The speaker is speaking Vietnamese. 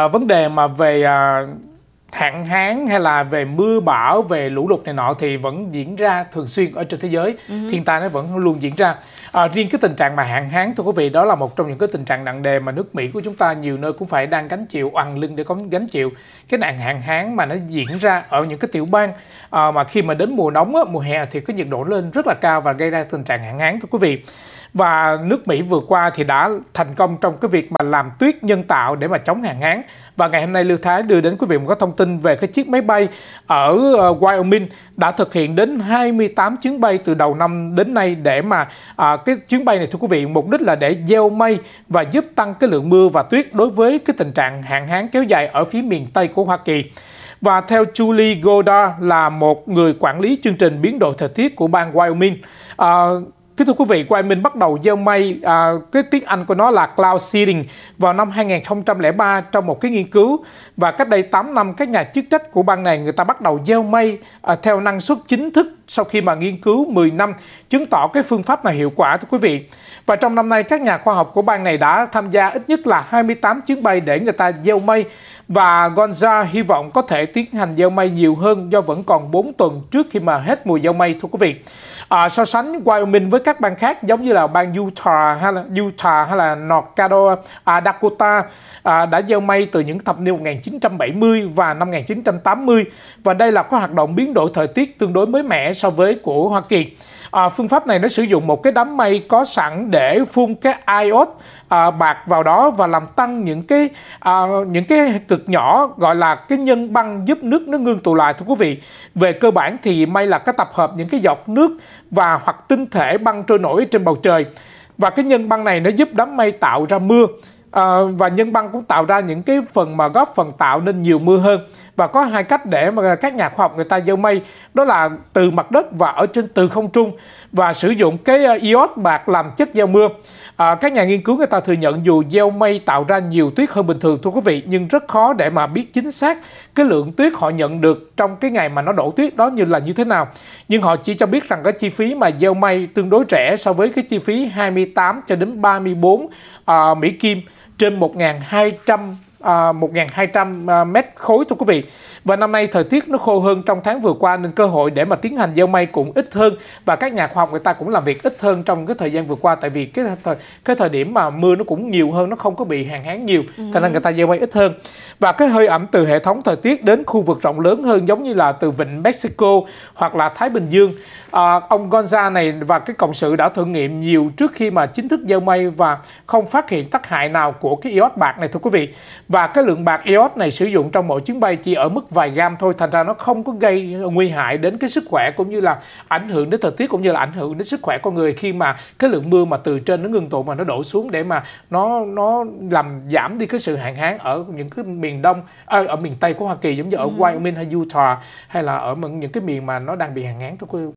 À, vấn đề mà về à, hạn hán hay là về mưa bão về lũ lụt này nọ thì vẫn diễn ra thường xuyên ở trên thế giới ừ. thiên tai nó vẫn luôn diễn ra à, riêng cái tình trạng mà hạn hán thưa quý vị đó là một trong những cái tình trạng nặng đề mà nước mỹ của chúng ta nhiều nơi cũng phải đang gánh chịu oằn lưng để có gánh chịu cái nạn hạn hán mà nó diễn ra ở những cái tiểu bang à, mà khi mà đến mùa nóng á, mùa hè thì cái nhiệt độ lên rất là cao và gây ra tình trạng hạn hán thưa quý vị và nước Mỹ vừa qua thì đã thành công trong cái việc mà làm tuyết nhân tạo để mà chống hạn hán và ngày hôm nay Lưu Thái đưa đến quý vị một cái thông tin về cái chiếc máy bay ở ờ, Wyoming đã thực hiện đến 28 chuyến bay từ đầu năm đến nay để mà à, cái chuyến bay này thưa quý vị mục đích là để gieo mây và giúp tăng cái lượng mưa và tuyết đối với cái tình trạng hạn hán kéo dài ở phía miền Tây của Hoa Kỳ. Và theo Julie Goddard là một người quản lý chương trình biến đổi thời tiết của bang Wyoming, à, Kính thưa quý vị, Quang Minh bắt đầu gieo mây, à, cái tiếng Anh của nó là cloud seeding vào năm 2003 trong một cái nghiên cứu và cách đây 8 năm các nhà chức trách của bang này người ta bắt đầu gieo mây à, theo năng suất chính thức sau khi mà nghiên cứu 10 năm chứng tỏ cái phương pháp này hiệu quả thưa quý vị. Và trong năm nay các nhà khoa học của bang này đã tham gia ít nhất là 28 chuyến bay để người ta gieo mây và Gonza hy vọng có thể tiến hành gieo may nhiều hơn do vẫn còn 4 tuần trước khi mà hết mùa gieo may thưa quý vị. À, so sánh Wyoming với các bang khác giống như là bang Utah hay là Utah hay là North Carolina, à, Dakota à, đã gieo may từ những thập niên 1970 và năm 1980 và đây là có hoạt động biến đổi thời tiết tương đối mới mẻ so với của Hoa Kỳ. À, phương pháp này nó sử dụng một cái đám mây có sẵn để phun cái iốt à, bạc vào đó và làm tăng những cái à, những cái cực nhỏ gọi là cái nhân băng giúp nước nó ngưng tụ lại thưa quý vị. Về cơ bản thì mây là cái tập hợp những cái giọt nước và hoặc tinh thể băng trôi nổi trên bầu trời. Và cái nhân băng này nó giúp đám mây tạo ra mưa. À, và nhân băng cũng tạo ra những cái phần mà góp phần tạo nên nhiều mưa hơn và có hai cách để mà các nhà khoa học người ta gieo mây đó là từ mặt đất và ở trên từ không trung và sử dụng cái ờ, iốt bạc làm chất gieo mưa à, các nhà nghiên cứu người ta thừa nhận dù gieo mây tạo ra nhiều tuyết hơn bình thường thưa quý vị nhưng rất khó để mà biết chính xác cái lượng tuyết họ nhận được trong cái ngày mà nó đổ tuyết đó như là như thế nào nhưng họ chỉ cho biết rằng cái chi phí mà gieo mây tương đối rẻ so với cái chi phí 28 cho đến 34 à, ờ, Mỹ Kim trên 1.200 1.200 à, à, mét khối thưa quý vị và năm nay thời tiết nó khô hơn trong tháng vừa qua nên cơ hội để mà tiến hành gieo may cũng ít hơn và các nhà khoa học người ta cũng làm việc ít hơn trong cái thời gian vừa qua tại vì cái thời cái thời điểm mà mưa nó cũng nhiều hơn nó không có bị hạn hán nhiều ừ. cho nên người ta gieo may ít hơn và cái hơi ẩm từ hệ thống thời tiết đến khu vực rộng lớn hơn giống như là từ vịnh Mexico hoặc là Thái Bình Dương à, ông Gonza này và cái cộng sự đã thử nghiệm nhiều trước khi mà chính thức gieo may và không phát hiện tác hại nào của cái iốt bạc này thưa quý vị và cái lượng bạc iốt này sử dụng trong mỗi chuyến bay chỉ ở mức vài gram thôi thành ra nó không có gây nguy hại đến cái sức khỏe cũng như là ảnh hưởng đến thời tiết cũng như là ảnh hưởng đến sức khỏe con người khi mà cái lượng mưa mà từ trên nó ngưng tụ mà nó đổ xuống để mà nó nó làm giảm đi cái sự hạn hán ở những cái miền đông ở, à, ở miền tây của Hoa Kỳ giống như ở ừ. Wyoming hay Utah hay là ở những cái miền mà nó đang bị hạn hán thôi.